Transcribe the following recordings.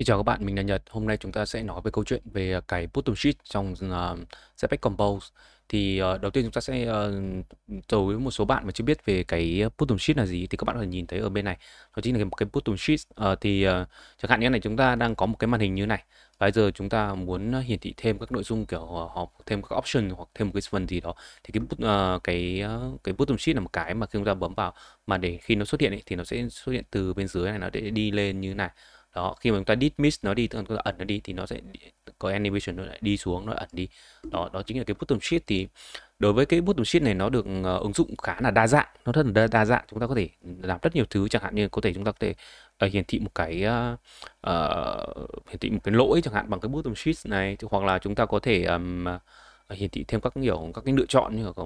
Xin chào các bạn, mình là Nhật. Hôm nay chúng ta sẽ nói về câu chuyện về à, cái bottom sheet trong uh, Compose. Thì uh, đầu tiên chúng ta sẽ uh, với một số bạn mà chưa biết về cái bottom sheet là gì thì các bạn có thể nhìn thấy ở bên này. Đó chính là một cái bottom sheet. Uh, thì uh, chẳng hạn như này chúng ta đang có một cái màn hình như này. bây giờ chúng ta muốn hiển thị thêm các nội dung kiểu uh, họp thêm các option hoặc thêm một cái phần gì đó thì cái uh, cái uh, cái bottom sheet là một cái mà khi chúng ta bấm vào mà để khi nó xuất hiện ấy, thì nó sẽ xuất hiện từ bên dưới này nó sẽ đi lên như này đó khi mà chúng ta dismiss nó đi tức là chúng ta ẩn nó đi thì nó sẽ có animation nó lại đi xuống nó ẩn đi đó đó chính là cái bottom sheet thì đối với cái bottom sheet này nó được uh, ứng dụng khá là đa dạng nó rất là đa, đa dạng chúng ta có thể làm rất nhiều thứ chẳng hạn như có thể chúng ta có thể uh, hiển thị một cái uh, hiển thị một cái lỗi chẳng hạn bằng cái bottom sheet này thì, hoặc là chúng ta có thể um, hiển thị thêm các nhiều các cái lựa chọn như là có,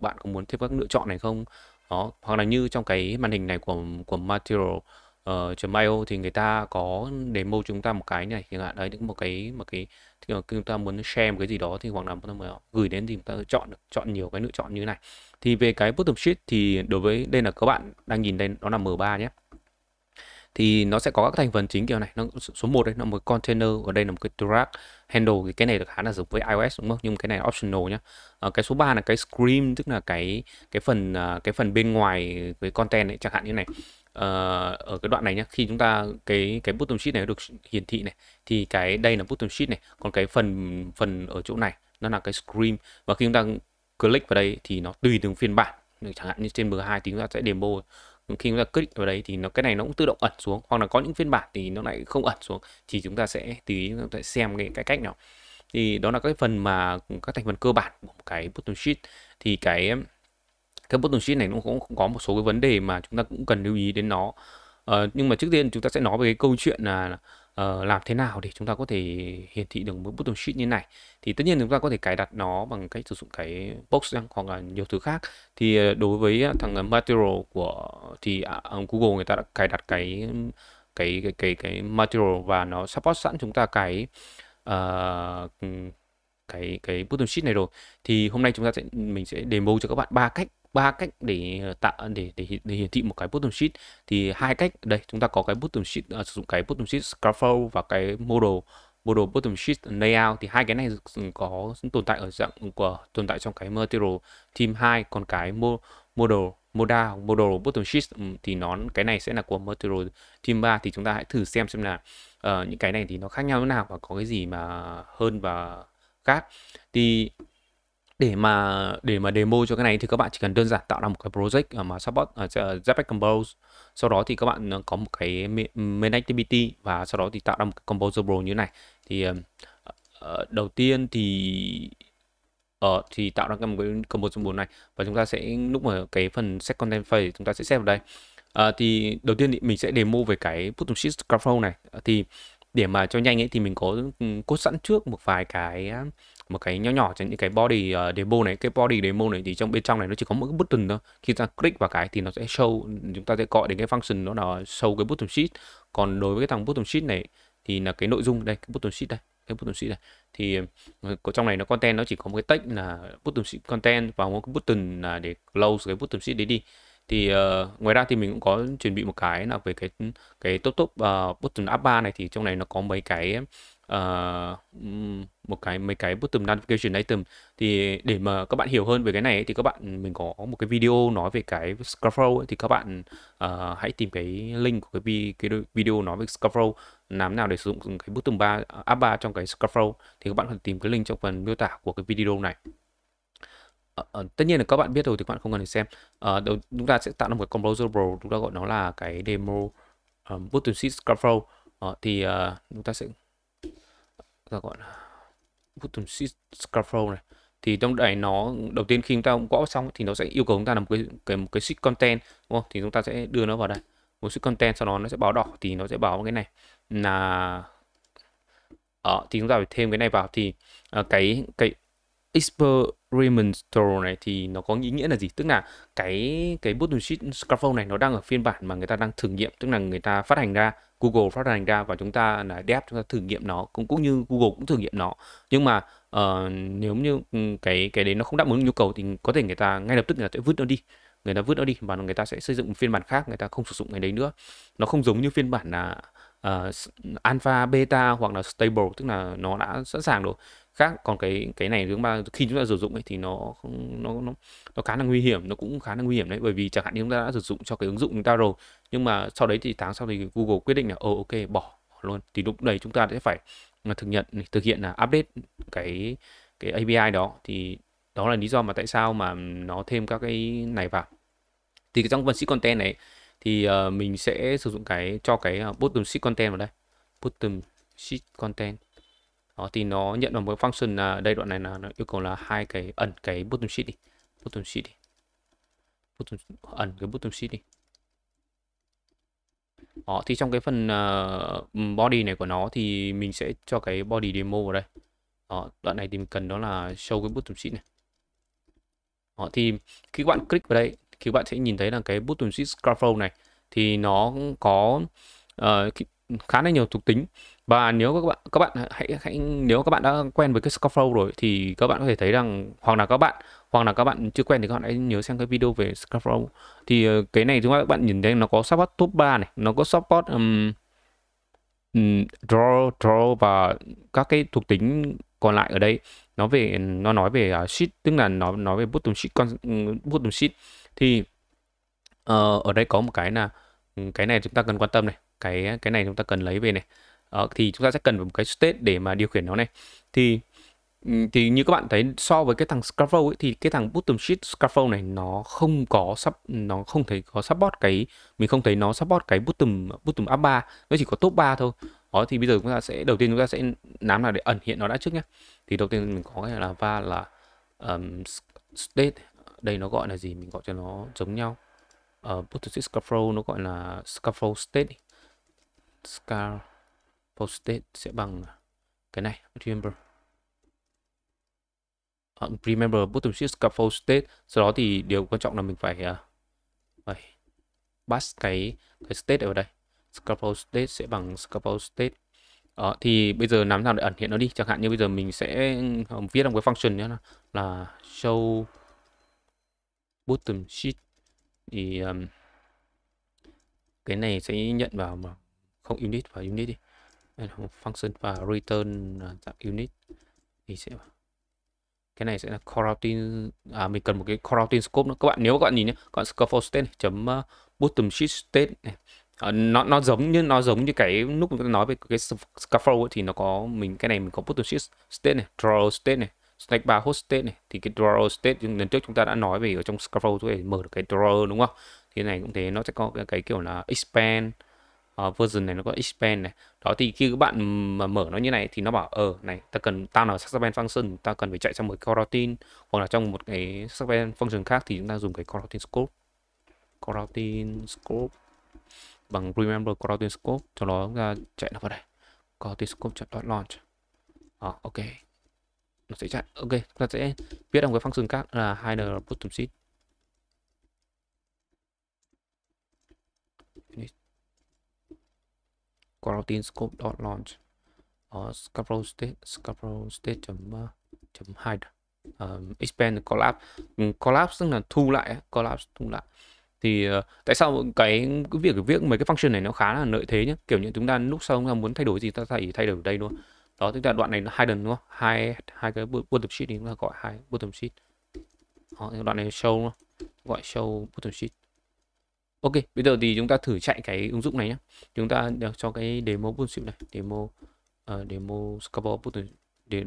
bạn có muốn thêm các lựa chọn này không đó hoặc là như trong cái màn hình này của của material uh, ờ, .io thì người ta có demo chúng ta một cái này chẳng hạn đấy những một cái một cái thì chúng ta muốn share một cái gì đó thì hoặc là chúng ta gửi đến thì chúng ta chọn chọn nhiều cái lựa chọn như này thì về cái bottom sheet thì đối với đây là các bạn đang nhìn đây đó là M3 nhé thì nó sẽ có các thành phần chính kiểu này nó số 1 đấy nó một container ở đây là một cái drag handle thì cái này được khá là giống với iOS đúng không nhưng cái này là optional nhá à, cái số 3 là cái screen tức là cái cái phần à, cái phần bên ngoài cái content ấy, chẳng hạn như này ờ, ở cái đoạn này nhé khi chúng ta cái cái button sheet này được hiển thị này thì cái đây là button sheet này còn cái phần phần ở chỗ này nó là cái screen và khi chúng ta click vào đây thì nó tùy từng phiên bản chẳng hạn như trên M2 thì chúng ta sẽ demo khi chúng ta click vào đấy thì nó cái này nó cũng tự động ẩn xuống hoặc là có những phiên bản thì nó lại không ẩn xuống thì chúng ta sẽ tùy chúng ta sẽ xem cái, cái cách nào thì đó là các phần mà các thành phần cơ bản của một cái button sheet thì cái cái button sheet này nó cũng có một số cái vấn đề mà chúng ta cũng cần lưu ý đến nó Uh, nhưng mà trước tiên chúng ta sẽ nói về cái câu chuyện là uh, làm thế nào để chúng ta có thể hiển thị được một button sheet như này thì tất nhiên chúng ta có thể cài đặt nó bằng cách sử dụng cái box hoặc là nhiều thứ khác thì ờ, đối với ờ, thằng material của thì uh, Google người ta đã cài đặt cái cái cái cái, cái material và nó support sẵn chúng ta cái uh, cái cái button sheet này rồi thì hôm nay chúng ta sẽ mình sẽ demo cho các bạn ba cách ba cách để ờ, tạo ờ, để, để để hiển thị một cái bottom sheet thì hai cách đây chúng ta có cái bottom sheet à, sử dụng cái bottom sheet scaffold và cái model model bottom sheet layout thì hai cái này có tồn tại ở dạng của tồn tại trong cái material team 2 còn cái mo, model moda model bottom sheet thì nó cái này sẽ là của material team 3 thì chúng ta hãy thử xem xem là uh, những cái này thì nó khác nhau thế nào và có cái gì mà hơn và khác thì để mà để mà demo cho cái này thì các bạn chỉ cần đơn giản tạo ra một cái project ờ, mà support uh, ờ, ờ, Jetpack Compose sau đó thì các bạn có một cái main activity và sau đó thì tạo ra một cái composable như thế này thì uh, đầu tiên thì ở uh, thì tạo ra một cái composable này và chúng ta sẽ lúc mà cái phần set content phase chúng ta sẽ xem vào đây uh, thì đầu tiên thì mình sẽ demo về cái put to sheet scaffold này uh, thì để mà cho nhanh ấy thì mình có ừ, cốt sẵn trước một vài cái một cái nhỏ nhỏ cho những cái body uh, demo này cái body demo này thì trong bên trong này nó chỉ có mỗi cái button thôi khi ta click vào cái thì nó sẽ show chúng ta sẽ gọi đến cái function đó là show cái button sheet còn đối với cái thằng button sheet này thì là cái nội dung đây cái button sheet đây cái button sheet này thì ờ, có trong này nó content nó chỉ có một cái text là button sheet content và một cái button là để close cái button sheet đấy đi thì uh, ngoài ra thì mình cũng có chuẩn bị một cái là về cái cái top top uh, button app bar này thì trong này nó có mấy cái uh, một cái mấy cái bottom navigation item thì để mà các bạn hiểu hơn về cái này ấy, thì các bạn mình có một cái video nói về cái scuffle ấy, thì các bạn uh, hãy tìm cái link của cái, vi, cái video nói về scuffle làm nào để sử dụng cái bottom ba app bar trong cái scuffle thì các bạn cần tìm cái link trong phần miêu tả của cái video này Uh, tất nhiên là các bạn biết rồi thì các bạn không cần phải xem uh, đầu, chúng ta sẽ tạo ra một cái composable chúng ta gọi nó là cái demo um, button sheet scarecrow uh, thì uh, chúng ta sẽ ta gọi là button scaffold này thì trong đẩy nó đầu tiên khi chúng ta gõ xong thì nó sẽ yêu cầu chúng ta làm một cái cái một cái sheet content đúng không thì chúng ta sẽ đưa nó vào đây một sheet content sau đó nó sẽ báo đỏ thì nó sẽ báo cái này là ở ờ, à, thì chúng ta phải thêm cái này vào thì à, cái cái experimental này thì nó có ý nghĩa là gì tức là cái cái button sheet scarecrow này nó đang ở phiên bản mà người ta đang thử nghiệm tức là người ta phát hành ra Google phát hành ra và chúng ta là dev chúng ta thử nghiệm nó cũng cũng như Google cũng thử nghiệm nó nhưng mà uh, nếu như ừ, cái cái đấy nó không đáp ứng nhu cầu thì có thể người ta ngay lập tức người ta sẽ vứt nó đi người ta vứt nó đi và người ta sẽ xây dựng một phiên bản khác người ta không sử dụng cái đấy nữa nó không giống như phiên bản là uh, alpha beta hoặc là stable tức là nó đã sẵn sàng rồi khác còn cái cái này chúng ta khi chúng ta sử dụng ấy thì nó nó nó nó khá là nguy hiểm nó cũng khá là nguy hiểm đấy bởi vì chẳng hạn như chúng ta đã sử dụng cho cái ứng dụng chúng ta rồi nhưng mà sau đấy thì tháng sau thì Google quyết định là ồ oh, ok bỏ luôn thì lúc đấy chúng ta sẽ phải à, thực nhận thực hiện là update cái cái API đó thì đó là lý do mà tại sao mà nó thêm các cái này vào thì trong phần sheet content này thì uh, mình sẽ sử dụng cái cho cái ờ, bottom sheet content vào đây bottom sheet content đó thì nó nhận vào một function là đây đoạn này là nó yêu cầu là hai cái ẩn cái button sheet đi button sheet đi button, ẩn cái button sheet đi đó thì trong cái phần uh, body này của nó thì mình sẽ cho cái body demo vào đây đó, đoạn này thì mình cần đó là show cái button sheet này đó, thì khi bạn click vào đây thì bạn sẽ nhìn thấy là cái button sheet scaffold này thì nó có uh, khá là nhiều thuộc tính và nếu các bạn các bạn hãy hãy nếu các bạn đã quen với cái Scarflow rồi thì các bạn có thể thấy rằng hoặc là các bạn hoặc là các bạn chưa quen thì các bạn hãy nhớ xem cái video về Scarflow thì ờ, cái này chúng ta các bạn nhìn thấy nó có support top 3 này nó có support um, draw draw và các cái thuộc tính còn lại ở đây nó về nó nói về uh, sheet tức là nó nói về bottom sheet con bottom sheet thì uh, ở đây có một cái là cái này chúng ta cần quan tâm này cái cái này chúng ta cần lấy về này uh, thì chúng ta sẽ cần một cái state để mà điều khiển nó này thì ừ, thì như các bạn thấy so với cái thằng Scarfo ấy, thì cái thằng Bottom Sheet Scarfo này nó không có sub nó không thấy có support cái mình không thấy nó support cái Bottom Bottom up 3 nó chỉ có top 3 thôi đó thì bây giờ chúng ta sẽ đầu tiên chúng ta sẽ nám là để ẩn hiện nó đã trước nhé thì đầu tiên mình có là va là um, state đây nó gọi là gì mình gọi cho nó giống nhau uh, Bottom Sheet Scarfo nó gọi là Scarfo state Scar state sẽ bằng cái này remember uh, remember bottom shift cặp state. sau đó thì điều quan trọng là mình phải uh, phải cái cái state ở đây scaffold state sẽ bằng scaffold state Ờ, thì bây giờ làm sao để ẩn hiện nó đi chẳng hạn như bây giờ mình sẽ ờ, viết trong cái function nhé là show bottom sheet thì um, cái này sẽ nhận vào mà không unit và unit đi là một function và return à, dạng unit thì sẽ cái này sẽ là coroutine à, mình cần một cái coroutine scope nữa các bạn nếu các bạn nhìn nhé các bạn scope state chấm à, bottom sheet state này à, nó nó giống như nó giống như cái lúc mình nói về cái scaffold thì nó có mình cái này mình có bottom sheet state này draw state này snake bar host state này thì cái draw state lần trước chúng ta đã nói về ở trong scaffold có thể mở được cái draw đúng không thì này cũng thế nó sẽ có cái, cái kiểu là expand uh, version này nó có expand này đó thì khi các bạn mà mở nó như này thì nó bảo ờ này ta cần tao là suspend function ta cần phải chạy trong một coroutine hoặc là trong một cái suspend function khác thì chúng ta dùng cái coroutine scope coroutine scope bằng remember coroutine scope cho nó uh, chạy nó vào đây coroutine scope dot launch đó, ờ, ok nó sẽ chạy ok ta sẽ viết trong cái function khác là hide bottom sheet coroutine scope dot launch ở uh, scapo state scapo state chấm uh, chấm hide uh, um, expand collapse collapse tức là thu lại collapse thu lại thì uh, tại sao cái, cái việc cái việc mấy cái function này nó khá là lợi thế nhé kiểu như chúng ta lúc sau chúng ta muốn thay đổi gì ta phải thay đổi ở đây luôn đó tức là đoạn này hai lần đúng không hai hai cái bottom sheet thì chúng ta gọi hai bottom sheet đó, đoạn này show đúng gọi show bottom sheet Ok, bây giờ thì chúng ta thử chạy cái ứng dụng này nhé. Chúng ta cho cái demo bullshit này, demo uh, demo scaffold button để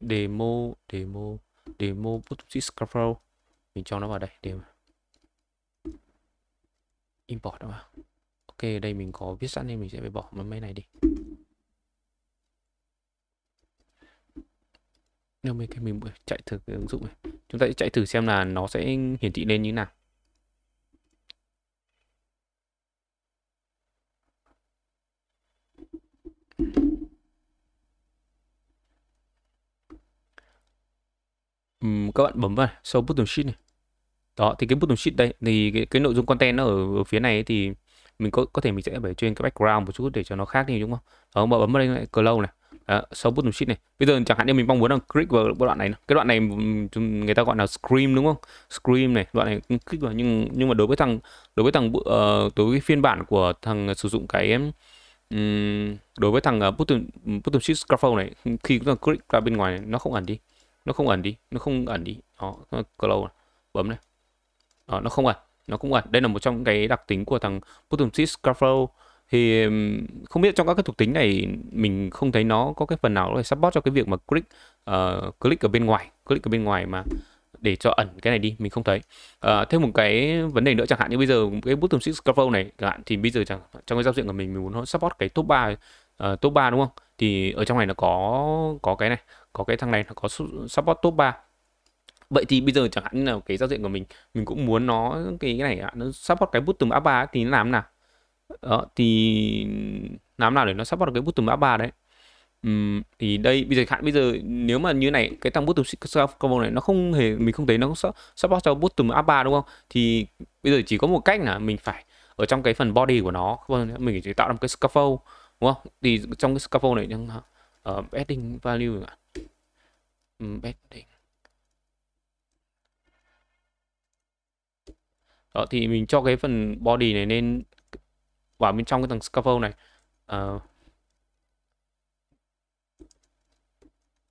demo demo demo bullshit scaffold mình cho nó vào đây để import nó vào. Ok, đây mình có viết sẵn nên mình sẽ phải bỏ mấy này đi. Nếu mấy cái mình chạy thử cái ứng dụng này, chúng ta sẽ chạy thử xem là nó sẽ hiển thị lên như nào. um, các bạn bấm vào sau button sheet này đó thì cái button sheet đây thì cái, cái nội dung content nó ở, ở phía này ấy, thì mình có có thể mình sẽ phải trên cái background một chút để cho nó khác đi đúng không đó mà bấm vào đây lại close này đó, sau button sheet này bây giờ chẳng hạn như mình mong muốn là click vào đoạn này cái đoạn này người ta gọi là scream đúng không scream này đoạn này click vào nhưng nhưng mà đối với thằng đối với thằng uh, đối với phiên bản của thằng sử dụng cái um, đối với thằng uh, button button sheet scaffold này khi chúng ta click ra bên ngoài này, nó không ẩn đi nó không ẩn đi nó không ẩn đi đó close bấm này đó, nó không ẩn nó cũng ẩn đây là một trong những cái đặc tính của thằng button Seed Scarfro thì không biết trong các cái thuộc tính này mình không thấy nó có cái phần nào để support cho cái việc mà click uh, click ở bên ngoài click ở bên ngoài mà để cho ẩn cái này đi mình không thấy à, thêm một cái vấn đề nữa chẳng hạn như bây giờ cái button six cover này chẳng hạn thì bây giờ chẳng trong cái giao diện của mình mình muốn nó support cái top 3 uh, top 3 đúng không thì ở trong này nó có có cái này có cái thằng này nó có support top 3 vậy thì bây giờ chẳng hạn là cái giao diện của mình mình cũng muốn nó cái, cái này nó support cái button up 3 thì nó làm nào đó, ờ, thì làm nào để nó support được cái button up 3 đấy Uhm, thì đây bây giờ hạn bây giờ nếu mà như này cái thằng bottom combo này nó không hề mình không thấy nó support cho bottom up 3 đúng không thì bây giờ chỉ có một cách là mình phải ở trong cái phần body của nó mình chỉ tạo ra một cái scaffold đúng không thì trong cái scaffold này đang ở ờ, uh, bedding value ạ um, đó thì mình cho cái phần body này lên vào bên trong cái tầng scaffold này uh,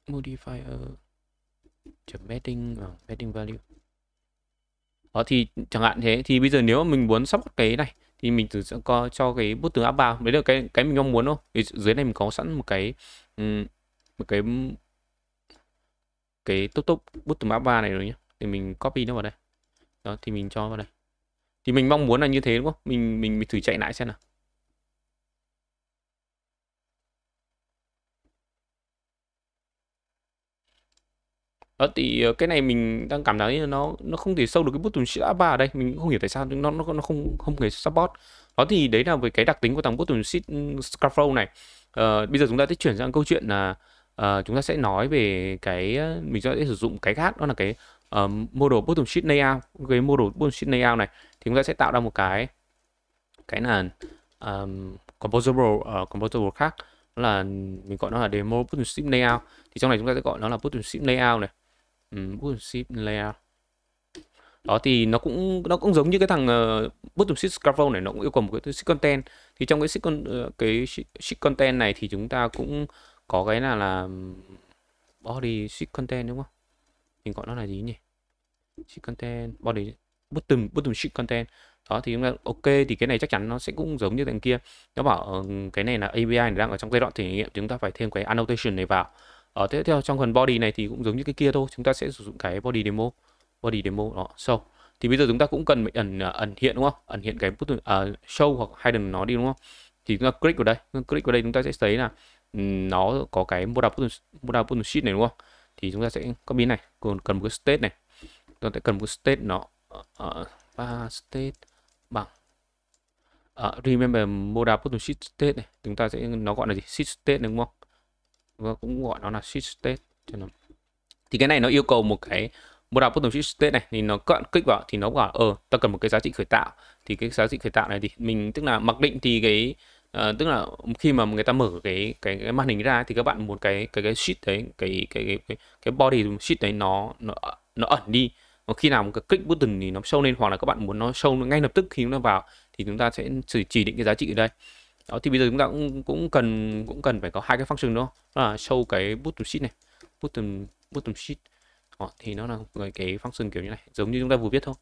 modifier chấm bedding uh, bedding value đó thì chẳng hạn thế thì bây giờ nếu mà mình muốn sắp cái này thì mình thử cho, cho cái bút từ áp vào đấy là cái cái mình mong muốn thôi thì dưới này mình có sẵn một cái một cái cái tốt tốt bút từ áp vào này rồi nhé thì mình copy nó vào đây đó thì mình cho vào đây thì mình mong muốn là như thế đúng không mình mình mình thử chạy lại xem nào Đó, thì ờ, cái này mình đang cảm thấy là nó nó không thể sâu được cái button shift up 3 ở đây mình không hiểu tại sao nó nó nó không không hề support đó thì đấy là về cái đặc tính của thằng button shift ừ, scarecrow này à, bây giờ chúng ta sẽ chuyển sang câu chuyện là à, chúng ta sẽ nói về cái mình sẽ sử dụng cái khác đó là cái uh, model button shift layout cái model button shift layout này thì chúng ta sẽ tạo ra một cái cái là um, composable uh, composable khác đó là mình gọi nó là demo button shift layout thì trong này chúng ta sẽ gọi nó là button shift layout này um, ừ, ship layer đó thì nó cũng nó cũng giống như cái thằng uh, bottom sheet scaffold này nó cũng yêu cầu một cái sheet content thì trong cái sheet con, ờ, cái sheet content này thì chúng ta cũng có cái là là body sheet content đúng không mình gọi nó là gì nhỉ sheet content body bottom bottom sheet content đó thì chúng ta ok thì cái này chắc chắn nó sẽ cũng giống như thằng kia nó bảo ờ, cái này là API này đang ở trong giai đoạn thử nghiệm chúng ta phải thêm cái annotation này vào ở ờ, tiếp theo trong phần body này thì cũng giống như cái kia thôi chúng ta sẽ sử dụng cái body demo body demo đó show thì bây giờ chúng ta cũng cần ẩn à, ẩn hiện đúng không ẩn hiện cái uh, show hoặc hidden nó đi đúng không thì chúng ta click vào đây click vào đây chúng ta sẽ thấy là ừ, nó có cái modal button, modal button sheet này đúng không thì chúng ta sẽ có biến này còn cần một cái state này chúng ta sẽ cần một cái state nó uh, state bằng uh, remember modal button sheet state này chúng ta sẽ nó gọi là gì sheet state này, đúng không và vâng, cũng gọi nó là sheet state cho nó thì cái này nó yêu cầu một cái một bottom sheet state này thì nó cận kích vào thì nó bảo ờ ta cần một cái giá trị khởi tạo thì cái giá trị khởi tạo này thì mình tức là mặc định thì cái uh, tức là khi mà người ta mở cái cái, cái màn hình ra thì các bạn muốn cái cái cái sheet đấy cái cái cái cái, body sheet đấy nó nó nó ẩn đi còn khi nào một cái click button thì nó show lên hoặc là các bạn muốn nó show ngay lập tức khi nó vào thì chúng ta sẽ chỉ định cái giá trị ở đây đó thì bây giờ chúng ta cũng cũng cần cũng cần phải có hai cái function đó, đó là show cái button sheet này button button sheet đó, thì nó là cái function kiểu như này giống như chúng ta vừa viết thôi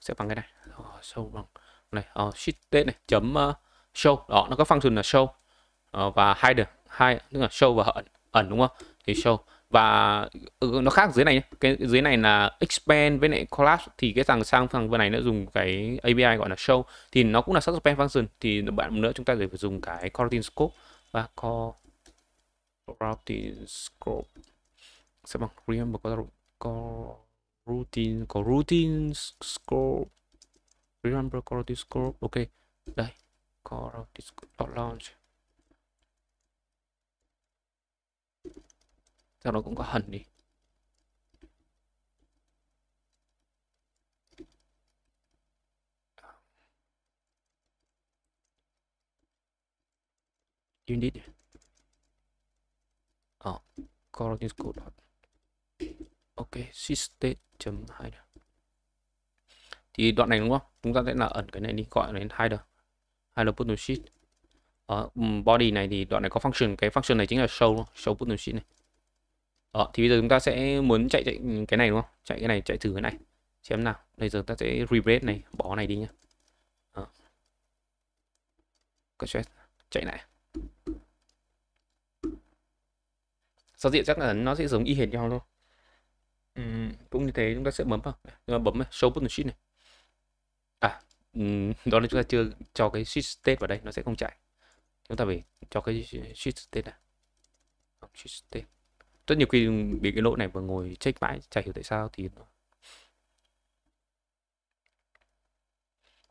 sẽ bằng cái này đó, show bằng này uh, sheet tên này chấm uh, show đó nó có function là show uh, và hide hai tức là show và ẩn ẩn đúng không thì show và ừ, nó khác dưới này nhé. cái dưới này là expand với lại collapse thì cái thằng sang thằng vừa này nó dùng cái API gọi là show thì nó cũng là suspend function thì bạn nữa chúng ta phải dùng cái coroutine scope và coroutine scope sẽ bằng remember coroutine coroutine scope remember coroutine scope ok đây coroutine scope launch sau đó cũng có hẳn đi unit ở oh, Corinthians code ok system hai thì đoạn này đúng không chúng ta sẽ là ẩn cái này đi gọi đến hai được hai là put sheet ở ờ, body này thì đoạn này có function cái function này chính là show show put no sheet này đó, ờ, thì bây giờ chúng ta sẽ muốn chạy chạy cái này đúng không? Chạy cái này, chạy thử cái này. Xem nào. Bây giờ ta sẽ rebrand này, bỏ này đi nhá. Đó. Ờ. Chạy lại. Giao diện chắc là nó sẽ giống y hệt nhau thôi. Ừ, cũng như thế chúng ta sẽ bấm vào. Chúng ta bấm vào show button sheet này. À, ừ, đó là chúng ta chưa cho cái sheet state vào đây, nó sẽ không chạy. Chúng ta phải cho cái sheet state này. Sheet state rất nhiều khi bị cái lỗi này mà ngồi check mãi chả hiểu tại sao thì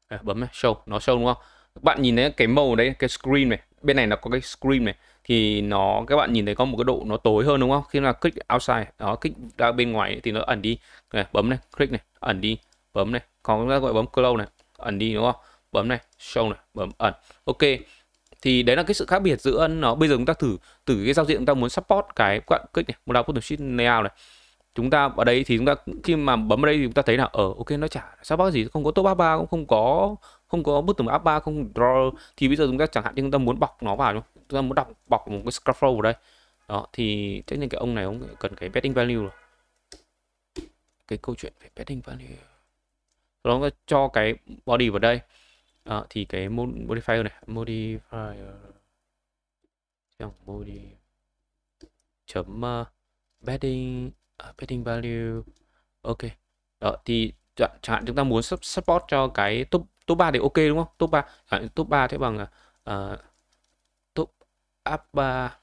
à, bấm này, show nó show đúng không bạn nhìn thấy cái màu đấy cái screen này bên này nó có cái screen này thì nó các bạn nhìn thấy có một cái độ nó tối hơn đúng không khi mà click outside đó click ra bên ngoài thì nó ẩn đi này, bấm này click này ẩn đi bấm này còn chúng gọi bấm close này ẩn đi đúng không bấm này show này bấm ẩn ok thì đấy là cái sự khác biệt giữa nó bây giờ chúng ta thử từ cái giao diện chúng ta muốn support cái kích này một sheet layout này chúng ta ở đây thì chúng ta khi mà bấm vào đây thì chúng ta thấy là ở ờ, ok nó chả bác gì không có top ba bar cũng không có không có button up ba không draw thì bây giờ chúng ta chẳng hạn như chúng ta muốn bọc nó vào chúng ta muốn đọc bọc một cái scaffold vào đây đó thì chắc nên cái ông này ông cần cái betting value rồi cái câu chuyện về betting value đó cho cái body vào đây à, thì cái mod modifier này modifier ờ, trong modi chấm ờ, padding betting uh, betting value ok đó thì chẳng hạn chúng ta muốn support cho cái top top 3 thì ok đúng không top 3 à, top 3 thế bằng uh, top up 3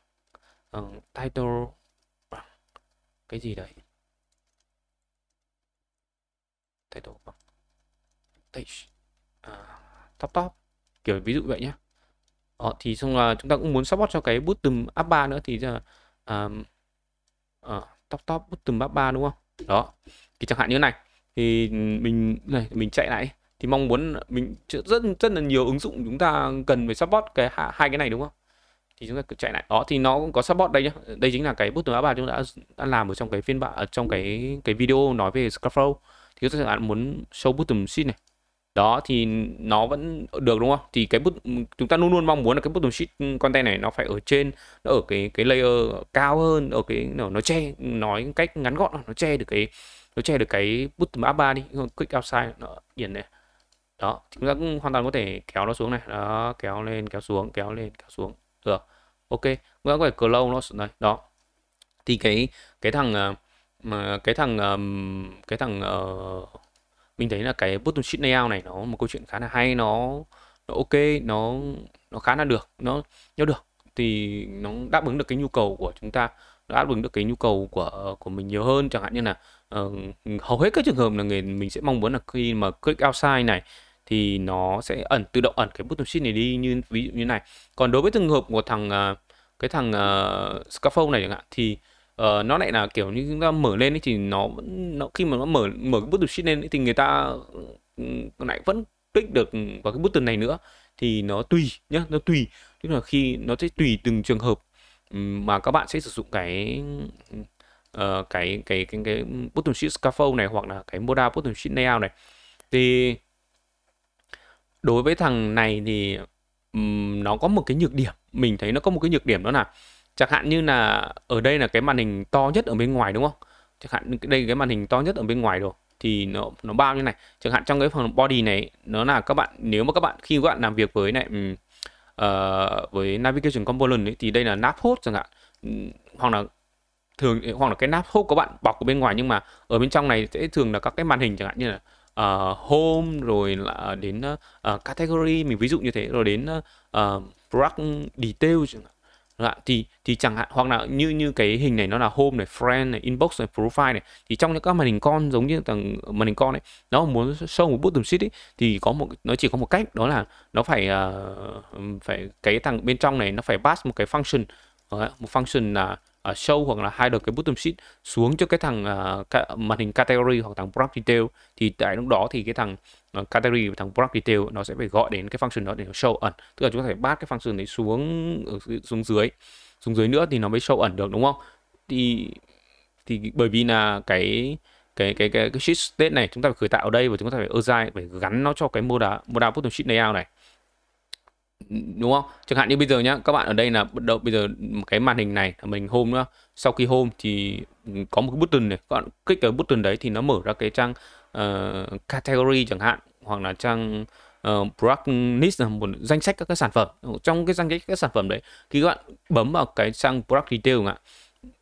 uh, title cái gì đấy title page à top top kiểu ví dụ vậy nhé Ờ, thì xong là chúng ta cũng muốn support cho cái bottom up 3 nữa thì giờ um, uh, top top bottom up 3 đúng không? Đó. Thì chẳng hạn như thế này thì mình này mình chạy lại thì mong muốn mình rất rất là nhiều ứng dụng chúng ta cần phải support cái hai cái này đúng không? Thì chúng ta cứ chạy lại. Đó thì nó cũng có support đây nhá. Đây chính là cái bottom up 3 chúng ta đã, đã làm ở trong cái phiên bản ở trong cái cái video nói về Scaffold. Thì chúng ta muốn show bottom sheet này đó thì nó vẫn được đúng không thì cái bút chúng ta luôn luôn mong muốn là cái button sheet content này nó phải ở trên nó ở cái cái layer cao hơn ở cái nó, nó che nói cách ngắn gọn nó che được cái nó che được cái button mã ba đi quick outside nó điền này đó chúng ta cũng hoàn toàn có thể kéo nó xuống này đó kéo lên kéo xuống kéo lên kéo xuống được ok chúng ta có thể close nó này đó thì cái cái thằng à, mà cái thằng à, cái thằng uh, mình thấy là cái bottom sheet layout này nó một câu chuyện khá là hay nó nó ok nó nó khá là được nó nó được thì nó đáp ứng được cái nhu cầu của chúng ta nó đáp ứng được cái nhu cầu của của mình nhiều hơn chẳng hạn như là uh, hầu hết các trường hợp là người mình sẽ mong muốn là khi mà click outside này thì nó sẽ ẩn tự động ẩn cái button sheet này đi như ví dụ như này còn đối với trường hợp của thằng uh, cái thằng uh, scaffold này chẳng hạn thì uh, nó lại là kiểu như chúng ta mở lên ấy thì nó vẫn nó khi mà nó mở mở cái bút button sheet lên ấy thì người ta ừ, lại vẫn click được vào cái bút button này nữa thì nó tùy nhá nó tùy tức là khi nó sẽ tùy từng trường hợp ừ, mà các bạn sẽ sử dụng cái uh, cái cái cái cái button sheet scaffold này hoặc là cái moda button sheet layout này thì đối với thằng này thì um, nó có một cái nhược điểm mình thấy nó có một cái nhược điểm đó là chẳng hạn như là ở đây là cái màn hình to nhất ở bên ngoài đúng không chẳng hạn đây cái màn hình to nhất ở bên ngoài rồi thì nó nó bao như này chẳng hạn trong cái phần body này nó là các bạn nếu mà các bạn khi các bạn làm việc với này um, uh, với navigation component ấy, thì đây là nav host chẳng hạn ừ, hoặc là thường hoặc là cái nav host của bạn bọc ở bên ngoài nhưng mà ở bên trong này sẽ thường là các cái màn hình chẳng hạn như là uh, home rồi là đến uh, category mình ví dụ như thế rồi đến uh, product detail chẳng hạn đó, vâng thì thì chẳng hạn hoặc là như như cái hình này nó là home này friend này inbox này profile này thì trong những các màn hình con giống như tầng ờ, màn hình con ấy nó muốn show một bottom sheet ấy thì có một nó chỉ có một cách đó là nó phải uh, phải cái thằng bên trong này nó phải pass một cái function vâng một function là uh, show hoặc là hide được cái bottom sheet xuống cho cái thằng uh, màn hình category hoặc thằng product detail thì tại lúc đó thì cái thằng category thằng product detail nó sẽ phải gọi đến cái function đó để nó show ẩn tức là chúng ta phải bắt cái function đấy xuống xuống dưới xuống dưới nữa thì nó mới show ẩn được đúng không thì thì bởi vì là cái cái cái cái, cái sheet state này chúng ta phải khởi tạo ở đây và chúng ta phải assign phải gắn nó cho cái modal modal button sheet layout này đúng không chẳng hạn như bây giờ nhá các bạn ở đây là bắt đầu bây giờ cái màn hình này mình home nữa sau khi home thì có một cái button này các bạn kích cái button đấy thì nó mở ra cái trang Ờ, category chẳng hạn hoặc là trang ờ, uh, blacklist là một danh sách các cái sản phẩm trong cái danh sách các sản phẩm đấy khi các bạn bấm vào cái trang product detail ạ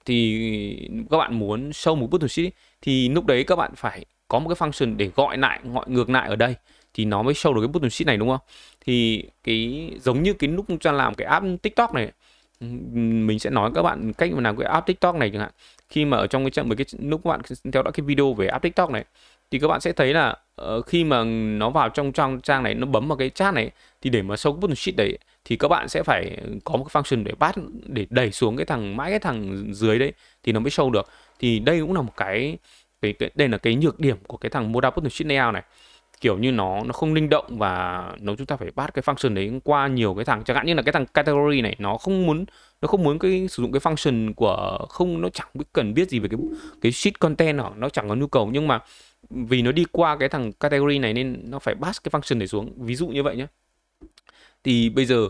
thì các bạn muốn show một button sheet thì lúc đấy các bạn phải có một cái function để gọi lại gọi ngược lại ở đây thì nó mới show được cái button sheet này đúng không thì cái giống như cái lúc cho làm cái app tiktok này mình sẽ nói các bạn cách mà làm cái app tiktok này chẳng hạn khi mà ở trong cái trang mấy cái lúc các bạn theo dõi cái video về app tiktok này thì các bạn sẽ thấy là uh, khi mà nó vào trong trong trang này nó bấm vào cái chat này thì để mà sâu button sheet đấy thì các bạn sẽ phải có một cái function để bắt để đẩy xuống cái thằng mãi cái thằng dưới đấy thì nó mới sâu được thì đây cũng là một cái cái, cái đây là cái nhược điểm của cái thằng modal button sheet layout này kiểu như nó nó không linh động và nó chúng ta phải bắt cái function đấy qua nhiều cái thằng chẳng hạn như là cái thằng category này nó không muốn nó không muốn cái sử dụng cái function của không nó chẳng biết cần biết gì về cái cái sheet content hả nó chẳng có nhu cầu nhưng mà vì nó đi qua cái thằng category này nên nó phải pass cái function này xuống ví dụ như vậy nhé thì bây giờ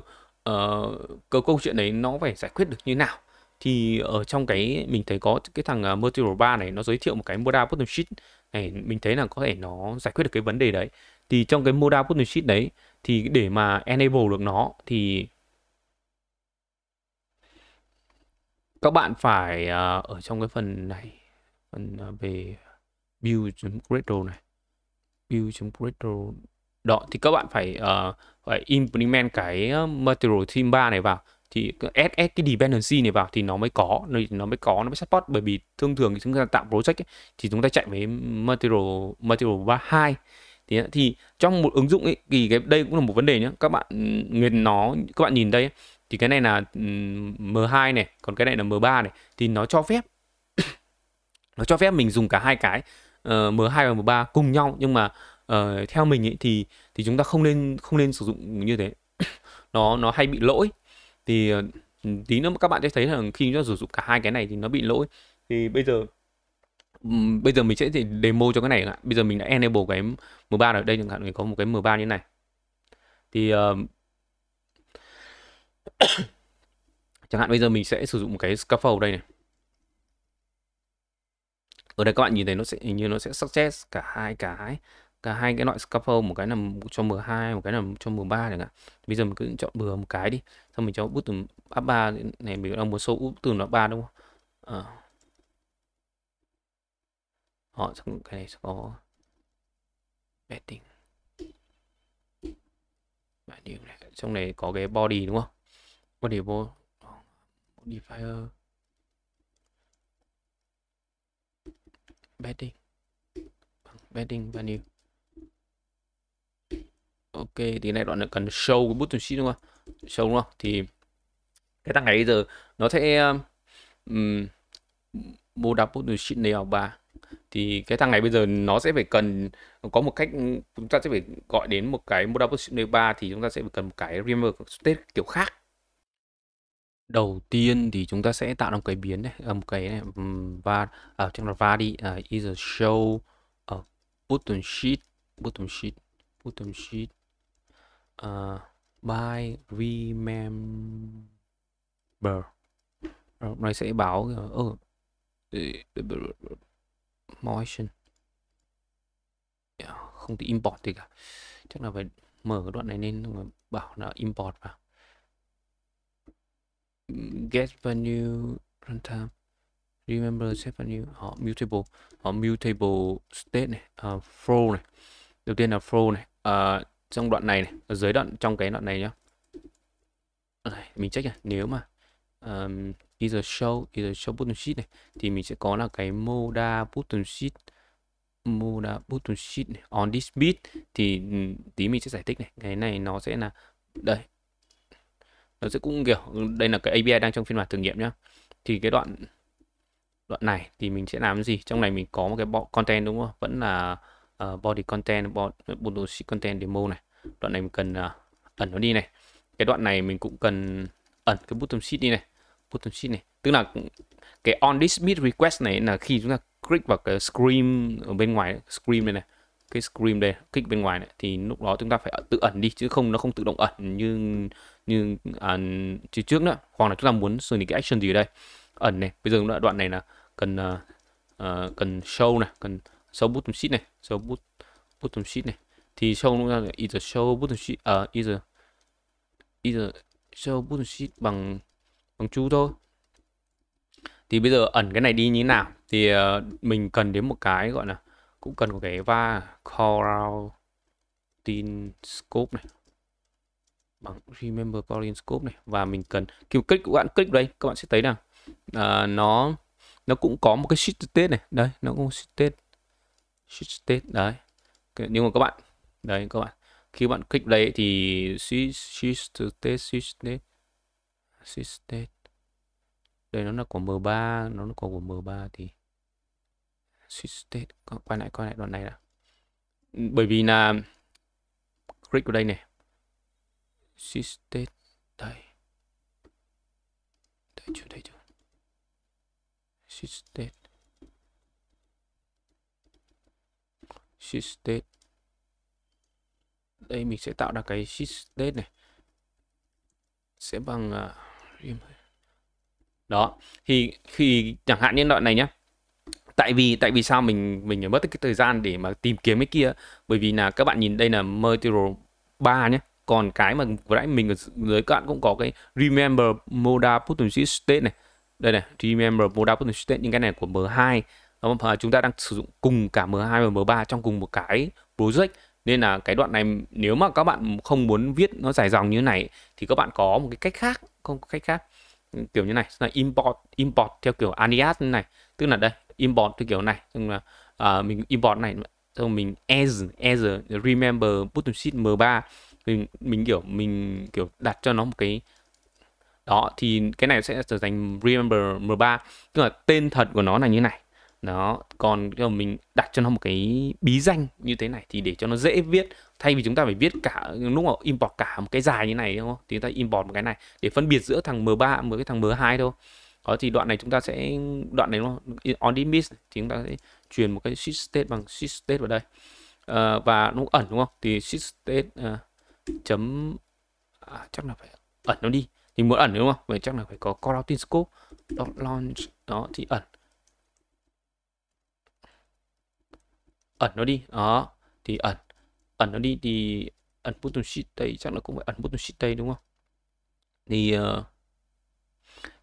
uh, cái câu chuyện đấy nó phải giải quyết được như nào thì ở trong cái mình thấy có cái thằng uh, material 3 này nó giới thiệu một cái modal bottom sheet mình thấy là có thể nó giải quyết được cái vấn đề đấy thì trong cái modal put sheet đấy thì để mà enable được nó thì các bạn phải à, ở trong cái phần này phần à, về build.crypto này build.crypto đó thì các bạn phải uh, phải implement cái material theme 3 này vào thì add, add cái dependency này vào thì nó mới có nó mới có nó mới support bởi vì thông thường chúng ta tạo project ấy, thì chúng ta chạy với material material 32 thì thì trong một ứng dụng ấy thì cái đây cũng là một vấn đề nhé các bạn người nó các bạn nhìn đây ấy, thì cái này là M2 này còn cái này là M3 này thì nó cho phép nó cho phép mình dùng cả hai cái uh, ờ, M2 và M3 cùng nhau nhưng mà uh, theo mình ấy thì thì chúng ta không nên không nên sử dụng như thế nó nó hay bị lỗi thì ờ, tí nữa các bạn sẽ thấy là khi nó sử dụng cả hai cái này thì nó bị lỗi thì bây giờ bây giờ mình sẽ thì demo cho cái này bây giờ mình đã enable cái M3 ở đây chẳng hạn mình có một cái M3 như thế này thì uh, chẳng hạn bây giờ mình sẽ sử dụng một cái scaffold đây này ở đây các bạn nhìn thấy nó sẽ hình như nó sẽ success cả hai cái cả hai cái loại scaffold một cái là cho M2 một cái là cho M3 chẳng hạn bây giờ mình cứ chọn bừa một cái đi xong mình cho bút từ up 3 này mình đang muốn số bút từ nó 3 đúng không à. Ờ. họ ờ, xong cái này sẽ có betting bạn này trong này có cái body đúng không body vô modifier ờ, betting betting value ok thì này đoạn này cần show cái button sheet đúng không show đúng không thì cái thằng này bây giờ nó sẽ um, mô đặt button sheet này và thì cái thằng này bây giờ nó sẽ phải cần có một cách chúng ta sẽ phải gọi đến một cái modal position 3 thì chúng ta sẽ phải cần một cái remover state kiểu khác đầu tiên thì chúng ta sẽ tạo ra một cái biến này à, một cái này và ở trong là va đi uh, is a show uh, button sheet button sheet button sheet uh, by remember ờ, nó sẽ bảo uh, ờ, ừ. more không thể import gì cả chắc là phải mở cái đoạn này nên bảo là import vào get value runtime remember set value họ mutable họ mutable state này uh, flow này đầu tiên là flow này uh, trong đoạn này, này ở dưới đoạn trong cái đoạn này nhá mình check này nếu mà um, is a show is a show button sheet này thì mình sẽ có là cái moda button sheet moda button sheet này. on this bit thì ừ, tí mình sẽ giải thích này cái này nó sẽ là đây nó sẽ cũng kiểu đây là cái API đang trong phiên bản thử nghiệm nhá thì cái đoạn đoạn này thì mình sẽ làm gì trong này mình có một cái bộ content đúng không vẫn là uh, body content body content demo này đoạn này mình cần uh, ẩn nó đi này cái đoạn này mình cũng cần ẩn cái button sheet đi này button sheet này tức là cái on this meet request này là khi chúng ta click vào cái scream ở bên ngoài scream đây này cái scream đây click bên ngoài này thì lúc đó chúng ta phải tự ẩn đi chứ không nó không tự động ẩn như như à, trước nữa hoặc là chúng ta muốn xử lý cái action gì ở đây ẩn này bây giờ chúng đoạn này là cần uh, cần show này cần show button sheet này show but, button sheet này thì show nó ra is a show button sheet à uh, is a is a show button sheet bằng bằng chú thôi thì bây giờ ẩn cái này đi như thế nào thì uh, mình cần đến một cái gọi là cũng cần một cái va call tin scope này bằng remember Pauline scope này và mình cần kiểu kích các bạn kích đây các bạn sẽ thấy rằng à, nó nó cũng có một cái sheet state này đấy nó cũng sheet state sheet state đấy nhưng mà các bạn đấy các bạn khi bạn click đấy thì switch to test đây nó là của M3 nó là của của M3 thì switch quay lại quay lại đoạn này đã bởi vì là click vào đây này switch đây đây chưa đây chưa switch test đây mình sẽ tạo ra cái sheet date này sẽ bằng à, đó thì khi chẳng hạn những đoạn này nhé tại vì tại vì sao mình mình mất cái thời gian để mà tìm kiếm cái kia bởi vì là các bạn nhìn đây là material 3 nhé còn cái mà vừa nãy mình ở dưới các bạn cũng có cái remember moda potency state này đây này remember moda potency state những cái này của m2 chúng ta đang sử dụng cùng cả m2 và m3 trong cùng một cái project nên là cái đoạn này nếu mà các bạn không muốn viết nó dài dòng như thế này thì các bạn có một cái cách khác không có cách khác kiểu như này là import import theo kiểu alias như này tức là đây import theo kiểu này xong là uh, mình import này xong mình as as remember button sheet m3 mình mình kiểu mình kiểu đặt cho nó một cái đó thì cái này sẽ trở thành remember m3 tức là tên thật của nó là như này đó còn mình đặt cho nó một cái bí danh như thế này thì để cho nó dễ viết thay vì chúng ta phải viết cả lúc mà import cả một cái dài như này đúng không thì chúng ta import một cái này để phân biệt giữa thằng M3 với cái thằng M2 thôi có thì đoạn này chúng ta sẽ đoạn này nó on the miss thì chúng ta sẽ truyền một cái sheet state bằng sheet state vào đây à, và nó ẩn đúng không thì sheet state uh, chấm à, chắc là phải ẩn nó đi thì muốn ẩn đúng không vậy chắc là phải có Corrupting Scope launch đó thì ẩn ẩn nó đi đó thì ẩn ẩn nó đi thì ẩn button sheet tây chắc là cũng phải ẩn button sheet tây đúng không thì ờ,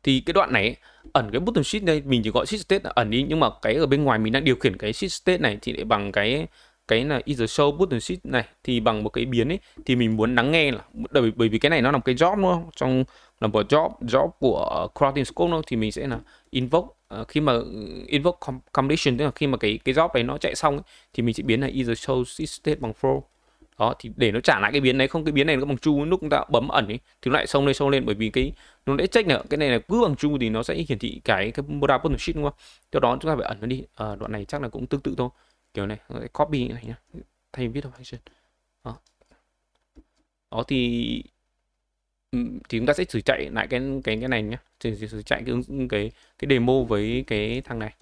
thì cái đoạn này ẩn cái button sheet đây mình chỉ gọi sheet state là ẩn đi nhưng mà cái ở bên ngoài mình đang điều khiển cái sheet state này thì lại bằng cái cái là is the show button sheet này thì bằng một cái biến ấy thì mình muốn lắng nghe là bởi, bởi vì cái này nó là một cái job đúng không trong là một job job của crowding scope nó thì mình sẽ là invoke Ờ, khi mà ừ, invoke completion tức là khi mà cái cái job đấy nó chạy xong ấy, thì mình sẽ biến là either show state bằng throw đó thì để nó trả lại cái biến này không cái biến này nó bằng chu lúc chúng ta bấm ẩn ấy thì nó lại xông lên xông lên bởi vì cái nó để check nữa cái này là cứ bằng chu thì nó sẽ hiển thị cái cái modal position đúng không do đó chúng ta phải ẩn nó đi à, đoạn này chắc là cũng tương tự thôi kiểu này copy này nhá thay viết function đó đó thì Ừ, thì chúng ta sẽ thử chạy lại cái cái cái này nhé thử, thử thử chạy cái cái cái demo với cái thằng này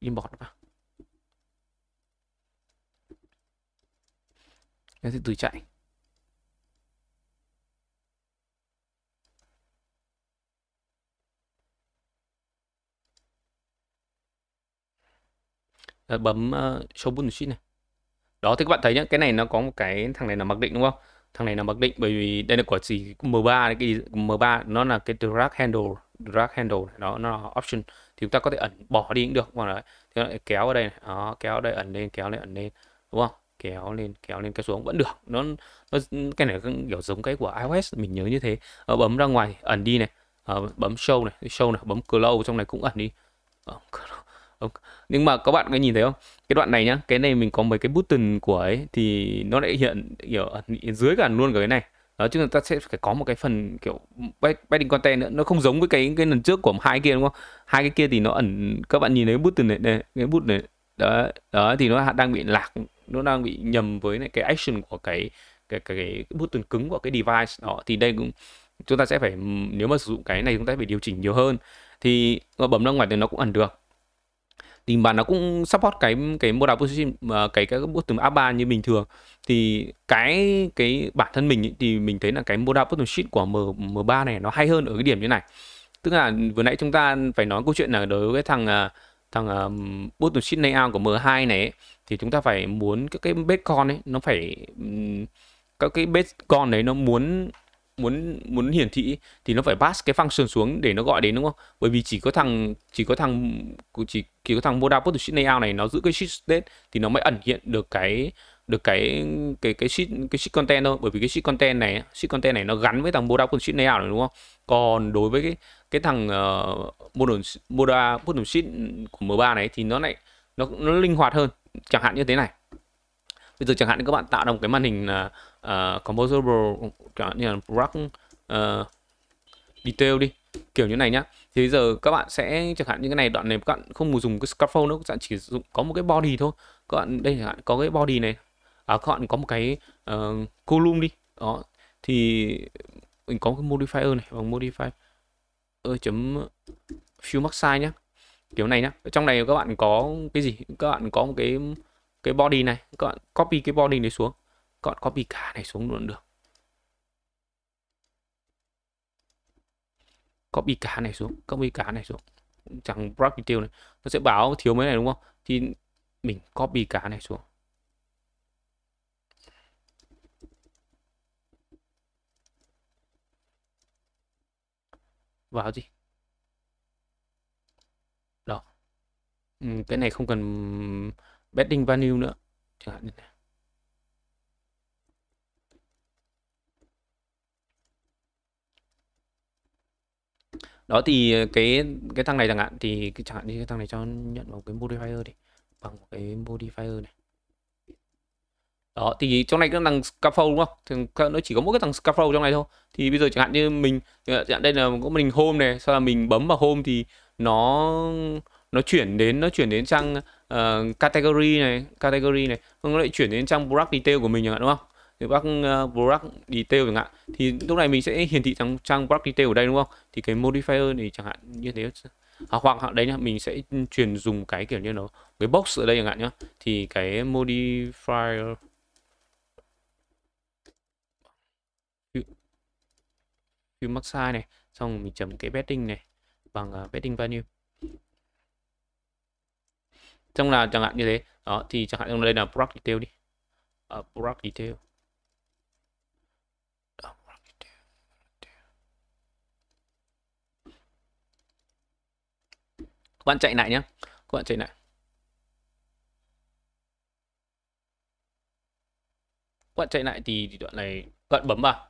import vào em sẽ thử chạy ờ, bấm uh, show bullshit này đó thì các bạn thấy nhé, cái này nó có một cái thằng này là mặc định đúng không thằng này là mặc định bởi vì đây là quả gì M3 cái M3 nó là cái drag handle drag handle này, nó nó là option thì chúng ta có thể ẩn bỏ đi cũng được mà đấy thế lại kéo ở đây này. đó kéo đây ẩn lên kéo lên ẩn lên đúng không kéo lên kéo lên kéo xuống vẫn được nó, nó cái này kiểu giống cái của iOS mình nhớ như thế à, bấm ra ngoài ẩn đi này à, bấm show này show này bấm close trong này cũng ẩn đi à, nhưng mà các bạn có nhìn thấy không cái đoạn này nhá cái này mình có mấy cái button của ấy thì nó lại hiện kiểu dưới cả luôn cả cái này đó chứ ta sẽ phải có một cái phần kiểu betting content nữa nó không giống với cái cái lần trước của hai kia đúng không hai cái kia thì nó ẩn các bạn nhìn thấy bút từ này, này cái bút này đó đó thì nó đang bị lạc nó đang bị nhầm với này, cái action của cái cái cái, cái bút từng cứng của cái device đó thì đây cũng chúng ta sẽ phải nếu mà sử dụng cái này chúng ta phải điều chỉnh nhiều hơn thì bấm ra ngoài thì nó cũng ẩn được thì mà nó cũng support cái cái modal position ờ, cái cái bước từ áp 3 như bình thường thì cái cái bản thân mình ý, thì mình thấy là cái modal position của m m 3 này nó hay hơn ở cái điểm như này tức là vừa nãy chúng ta phải nói câu chuyện là đối với thằng ờ, thằng um, ờ, button sheet layout của M2 này ấy, thì chúng ta phải muốn các cái base con ấy nó phải các cái base con đấy nó muốn muốn muốn hiển thị thì nó phải pass cái function xuống để nó gọi đến đúng không bởi vì chỉ có thằng chỉ có thằng chỉ chỉ có thằng modal post sheet layout này nó giữ cái sheet state thì nó mới ẩn hiện được cái được cái cái cái sheet cái sheet content thôi bởi vì cái sheet content này sheet content này nó gắn với thằng modal post sheet layout này đúng không còn đối với cái cái thằng uh, ờ, modal modal sheet của M3 này thì nó lại nó nó linh hoạt hơn chẳng hạn như thế này bây giờ chẳng hạn các bạn tạo ra một cái màn hình ờ, uh, ờ, composable chẳng như là rock uh, detail đi kiểu như này nhá thì bây giờ các bạn sẽ chẳng hạn như cái này đoạn này các bạn không dùng cái scaffold nữa các bạn chỉ dùng có một cái body thôi các bạn đây chẳng hạn có cái body này à, các bạn có một cái uh, column đi đó thì mình có cái modifier này bằng modify e chấm fill max size nhá kiểu này nhá trong này các bạn có cái gì các bạn có một cái cái body này các bạn copy cái body này xuống Cọn copy cả này xuống luôn được. Copy cả này xuống, copy cả này xuống. Chẳng block detail này. Nó sẽ báo thiếu mấy này đúng không? Thì mình copy cả này xuống. Vào gì? Đó. Ừ, cái này không cần betting value nữa. Chẳng hạn này. đó thì ờ, cái cái thằng này chẳng hạn thì chẳng hạn như cái thằng này cho nhận vào cái modifier thì bằng một cái modifier này đó thì trong này cái thằng scaffold đúng không thì nó chỉ có mỗi cái thằng scaffold trong này thôi thì bây giờ chẳng hạn như mình ờ, chẳng hạn đây là có mình home này sau là mình bấm vào home thì nó nó chuyển đến nó chuyển đến trang uh, category này category này nó lại chuyển đến trang product detail của mình chẳng hạn đúng không cái bác uh, ờ, product detail chẳng hạn thì lúc này mình sẽ hiển thị trong trang product detail ở đây đúng không thì cái modifier này chẳng hạn như thế à, hoặc đấy nhá mình sẽ truyền dùng cái kiểu như nó cái box ở đây chẳng hạn nhá thì cái modifier view max size này xong mình chấm cái betting này bằng uh, betting value trong là chẳng hạn như thế đó thì chẳng hạn trong đây là product detail đi uh, ờ, product detail các bạn chạy lại nhé các bạn chạy lại các bạn chạy lại thì, thì đoạn này các bạn bấm vào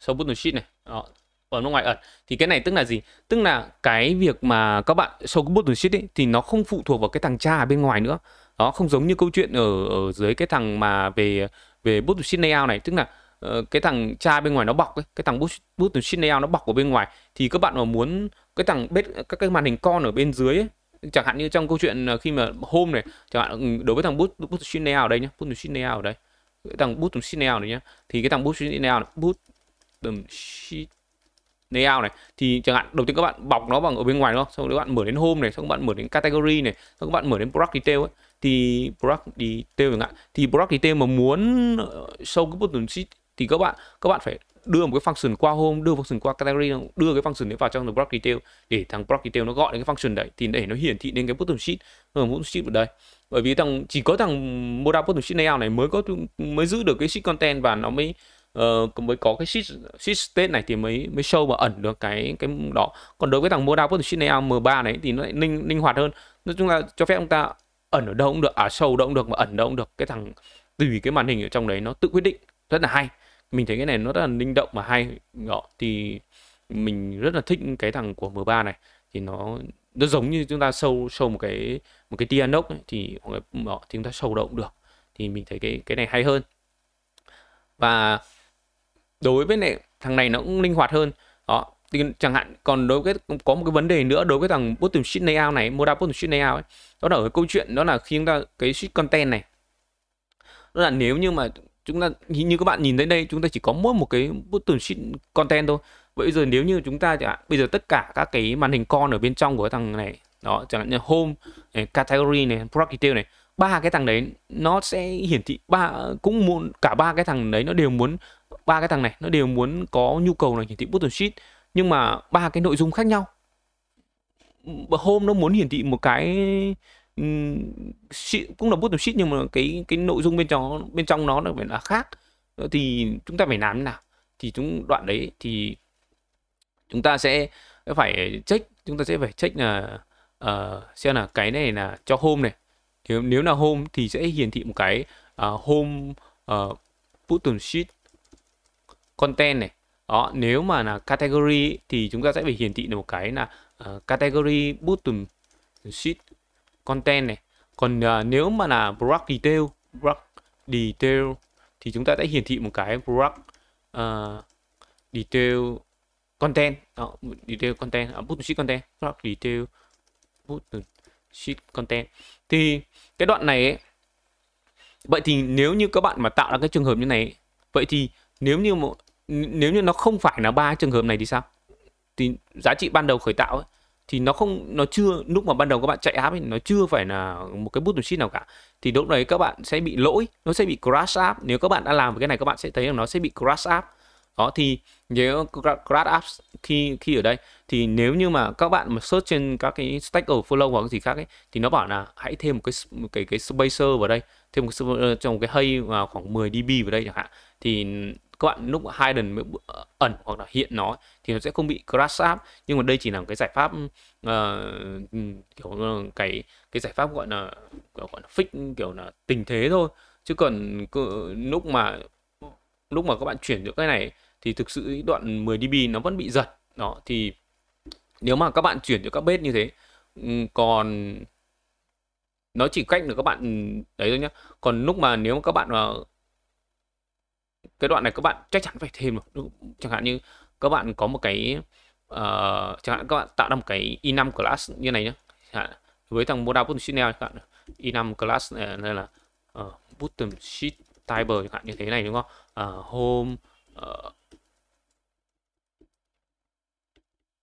sau button sheet này đó ở nước ngoài ẩn thì cái này tức là gì tức là cái việc mà các bạn sau cái button sheet ấy, thì nó không phụ thuộc vào cái thằng cha ở bên ngoài nữa đó không giống như câu chuyện ở, ở dưới cái thằng mà về về button sheet layout này tức là Ờ, cái thằng cha bên ngoài nó bọc ấy, cái thằng bút bút từ nó bọc ở bên ngoài thì các bạn mà muốn cái thằng bếp các cái màn hình con ở bên dưới ấy, chẳng hạn như trong câu chuyện ờ, khi mà hôm này chẳng hạn ừ, đối với thằng bút bút Shineo ở đây nhá bút từ ở đây cái thằng bút từ này nhá thì cái thằng bút Shineo này, bút này thì chẳng hạn đầu tiên các bạn bọc nó bằng ở bên ngoài nó xong các bạn mở đến home này xong các bạn mở đến category này xong các bạn mở đến product detail ấy thì product detail chẳng hạn thì product detail mà muốn ờ, sâu cái button sheet thì các bạn các bạn phải đưa một cái function qua home đưa function qua category đưa cái function đấy vào trong the block detail để thằng block detail nó gọi đến cái function đấy thì để nó hiển thị lên cái bottom sheet ở ờ, bottom sheet ở đây bởi vì thằng chỉ có thằng modal bottom sheet layout này mới có mới giữ được cái sheet content và nó mới uh, mới có cái sheet sheet state này thì mới mới show và ẩn được cái cái đó còn đối với thằng modal bottom sheet layout m3 này thì nó lại linh linh hoạt hơn nói chung là cho phép ông ta ẩn ở đâu cũng được à sâu đâu cũng được mà ẩn đâu cũng được cái thằng tùy cái màn hình ở trong đấy nó tự quyết định rất là hay mình thấy cái này nó rất là linh động và hay đó thì mình rất là thích cái thằng của M3 này thì nó nó giống như chúng ta sâu sâu một cái một cái tia nốc ấy, thì hoặc chúng ta sâu động được thì mình thấy cái cái này hay hơn và đối với này thằng này nó cũng linh hoạt hơn đó thì chẳng hạn còn đối với có một cái vấn đề nữa đối với thằng bottom sheet layout này modal bottom sheet layout ấy đó là ở cái câu chuyện đó là khi chúng ta cái sheet content này đó là nếu như mà chúng ta như các bạn nhìn thấy đây chúng ta chỉ có mỗi một cái button sheet content thôi vậy giờ nếu như chúng ta chẳng bây giờ tất cả các cái màn hình con ở bên trong của thằng này đó chẳng hạn như home này, category này product detail này ba cái thằng đấy nó sẽ hiển thị ba cũng muốn cả ba cái thằng đấy nó đều muốn ba cái thằng này nó đều muốn có nhu cầu là hiển thị button sheet nhưng mà ba cái nội dung khác nhau hôm nó muốn hiển thị một cái shit, cũng là bút tập sheet nhưng mà cái cái nội dung bên trong bên trong nó là phải là khác ờ, thì chúng ta phải làm thế nào thì chúng đoạn đấy thì chúng ta sẽ phải check chúng ta sẽ phải check là uh, xem là cái này là cho home này nếu nếu là home thì sẽ hiển thị một cái uh, home uh, button sheet content này đó nếu mà là category thì chúng ta sẽ phải hiển thị được một cái là uh, category button sheet content này còn uh, nếu mà là block detail block detail thì chúng ta sẽ hiển thị một cái block uh, à, detail content đó, detail content uh, à, button sheet content product detail button sheet content thì cái đoạn này ấy, vậy thì nếu như các bạn mà tạo ra cái trường hợp như này vậy thì nếu như một nếu như nó không phải là ba trường hợp này thì sao thì giá trị ban đầu khởi tạo ấy, thì nó không nó chưa lúc mà ban đầu các bạn chạy app ấy nó chưa phải là một cái button sheet nào cả thì lúc đấy các bạn sẽ bị lỗi nó sẽ bị crash app nếu các bạn đã làm cái này các bạn sẽ thấy là nó sẽ bị crash app đó thì nếu crash apps khi khi ở đây thì nếu như mà các bạn mà search trên các cái stack overflow hoặc cái gì khác ấy thì nó bảo là hãy thêm một cái một cái cái spacer vào đây thêm một cái trong một cái hay khoảng 10 db vào đây chẳng hạn thì các bạn lúc hai lần mới ờ, ẩn hoặc là hiện nó thì nó sẽ không bị crash app nhưng mà đây chỉ là một cái giải pháp uh, kiểu cái cái giải pháp gọi là gọi là fix kiểu là tình thế thôi chứ còn lúc mà lúc mà các bạn chuyển được cái này thì thực sự đoạn 10 dB nó vẫn bị giật đó thì nếu mà các bạn chuyển được các bếp như thế ừ, còn nó chỉ cách được các bạn ừ, đấy thôi nhá còn lúc mà nếu mà các bạn mà ờ, cái đoạn này các bạn chắc chắn phải thêm rồi chẳng hạn như các bạn có một cái uh, chẳng hạn các bạn tạo ra một cái i5 class như này nhé chẳng hạn với thằng modal button sheet neo các bạn i5 class này, ờ, này là uh, ờ, button sheet type chẳng hạn như thế này đúng không uh, home uh,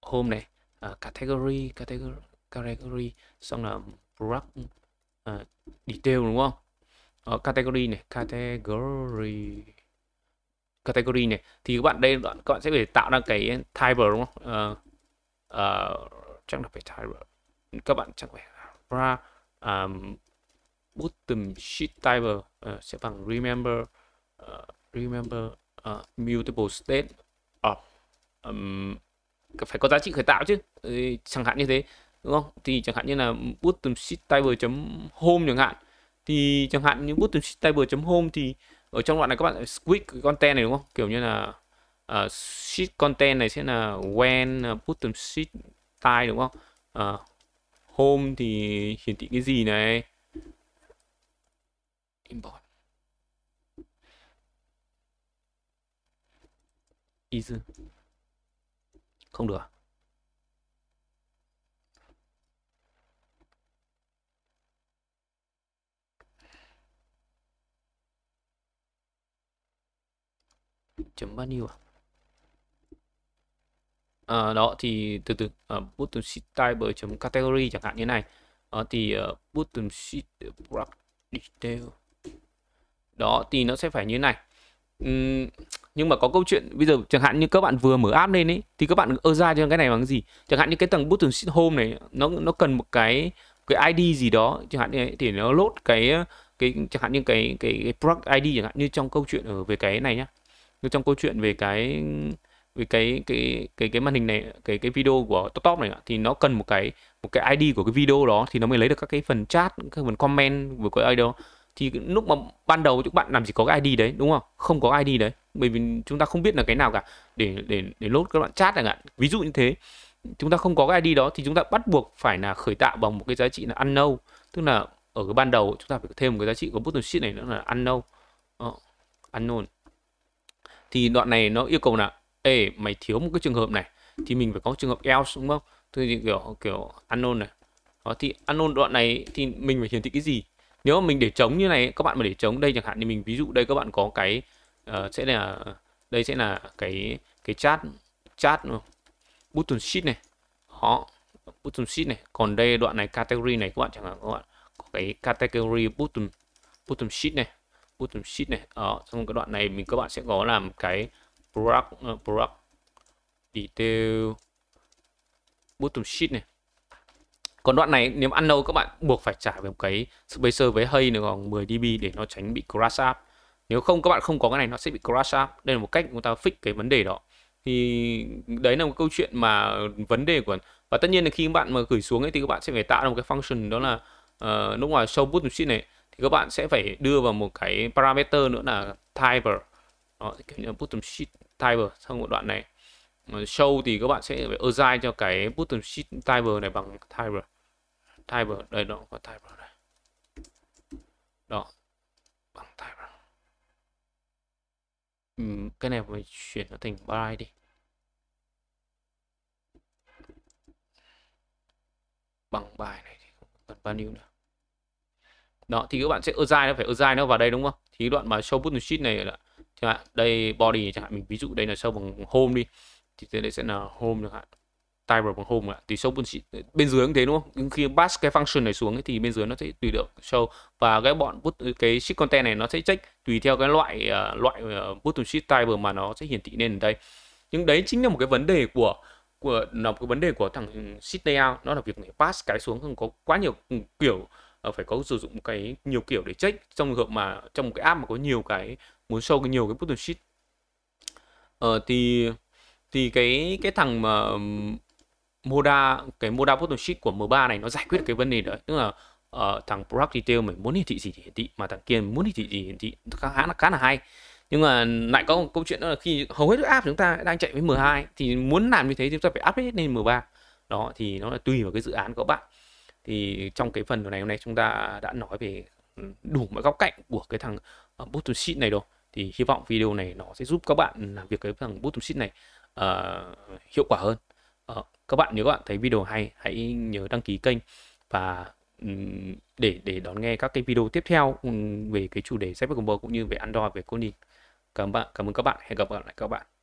home này uh, category category category xong là product uh, detail đúng không uh, category này category category này thì các bạn đây đoạn các bạn sẽ phải tạo ra cái title đúng không à, à, chắc là phải title các bạn chắc phải ra um, bottom sheet title uh, ờ, sẽ bằng remember uh, remember uh, mutable state of um, phải có giá trị khởi tạo chứ chẳng hạn như thế đúng không thì chẳng hạn như là bottom sheet table chấm home chẳng hạn thì chẳng hạn như bottom sheet table chấm home thì ở trong đoạn này các bạn squid content này đúng không kiểu như là uh, ờ, sheet content này sẽ là when ờ, put them sheet type đúng không uh, home thì hiển thị cái gì này import is không được à? chấm value à? à đó thì từ từ ở uh, button type chấm category chẳng hạn như này đó ờ, thì uh, ờ, button sheet product detail đó thì nó sẽ phải như này uhm, nhưng mà có câu chuyện bây giờ chẳng hạn như các bạn vừa mở app lên ấy thì các bạn ơ ra cho cái này bằng gì chẳng hạn như cái tầng button sheet home này nó nó cần một cái cái id gì đó chẳng hạn như ấy, thì nó load cái cái chẳng hạn như cái cái, cái product id chẳng hạn như trong câu chuyện ở về cái này nhá như trong câu chuyện về cái về cái cái cái cái màn hình này cái cái video của top top này thì nó cần một cái một cái ID của cái video đó thì nó mới lấy được các cái phần chat các phần comment với cái ID đó thì lúc mà ban đầu các bạn làm gì có cái ID đấy đúng không không có ID đấy bởi vì chúng ta không biết là cái nào cả để để để lốt các bạn chat chẳng hạn ví dụ như thế chúng ta không có cái ID đó thì chúng ta bắt buộc phải là khởi tạo bằng một cái giá trị là unknown tức là ở cái ban đầu chúng ta phải thêm một cái giá trị của button sheet này nữa là unknown uh, unknown thì đoạn này nó yêu cầu là ê mày thiếu một cái trường hợp này thì mình phải có trường hợp else đúng không thì kiểu kiểu unknown này đó thì unknown đoạn này thì mình phải hiển thị cái gì nếu mà mình để trống như này các bạn mà để trống đây chẳng hạn thì mình ví dụ đây các bạn có cái uh, sẽ là đây sẽ là cái cái chat chat button sheet này họ button sheet này còn đây đoạn này category này các bạn chẳng hạn các bạn có cái category button button sheet này bottom sheet này ở ờ, trong cái đoạn này mình các bạn sẽ có làm cái product uh, product detail bottom sheet này còn đoạn này nếu ăn lâu các bạn buộc phải trả về một cái spacer với hay nữa còn 10 db để nó tránh bị crash up nếu không các bạn không có cái này nó sẽ bị crash up đây là một cách chúng ta fix cái vấn đề đó thì đấy là một câu chuyện mà vấn đề của và tất nhiên là khi các bạn mà gửi xuống ấy thì các bạn sẽ phải tạo ra một cái function đó là uh, lúc ngoài show button sheet này thì các bạn sẽ phải đưa vào một cái parameter nữa là type đó, kiểu như bottom sheet type trong một đoạn này show thì các bạn sẽ phải assign cho cái bottom sheet type này bằng type type đây nó có type này đó bằng type ừ, cái này phải chuyển nó thành by đi bằng bài này thì không cần value nữa đó thì các bạn sẽ assign nó phải assign nó vào đây đúng không thì đoạn mà show button sheet này là chẳng hạn đây body chẳng hạn mình ví dụ đây là show bằng home đi thì đây sẽ là home chẳng hạn title bằng home ạ thì show button sheet bên dưới cũng thế đúng không nhưng khi pass cái function này xuống ấy, thì bên dưới nó sẽ tùy được show và cái bọn bút cái sheet content này nó sẽ check tùy theo cái loại uh, loại button ờ, sheet title mà nó sẽ hiển thị lên ở đây nhưng đấy chính là một cái vấn đề của của là một cái vấn đề của thằng sheet layout nó là việc để pass cái xuống không có quá nhiều kiểu Ờ, phải có sử dụng một cái nhiều kiểu để check trong trường hợp mà trong một cái app mà có nhiều cái muốn show cái nhiều cái button sheet ờ, thì thì cái cái thằng mà Moda cái Moda button sheet của M3 này nó giải quyết cái vấn đề đấy tức là uh, thằng product detail mình muốn hiển thị gì thì hiển thị mà thằng kia muốn hiển thị gì hiển thị khá là khá là hay nhưng mà lại có một câu chuyện đó là khi hầu hết các app chúng ta đang chạy với M2 thì muốn làm như thế chúng ta phải update lên M3 đó thì nó là tùy vào cái dự án của bạn thì trong cái phần này hôm nay chúng ta đã nói về đủ mọi góc cạnh của cái thằng ờ, button sheet này rồi thì hy vọng video này nó sẽ giúp các bạn làm việc cái thằng button sheet này uh, hiệu quả hơn uh, các bạn nếu các bạn thấy video hay hãy nhớ đăng ký kênh và um, để để đón nghe các cái video tiếp theo về cái chủ đề sách combo cũng như về android về coding cảm bạn cảm ơn các bạn hẹn gặp lại các bạn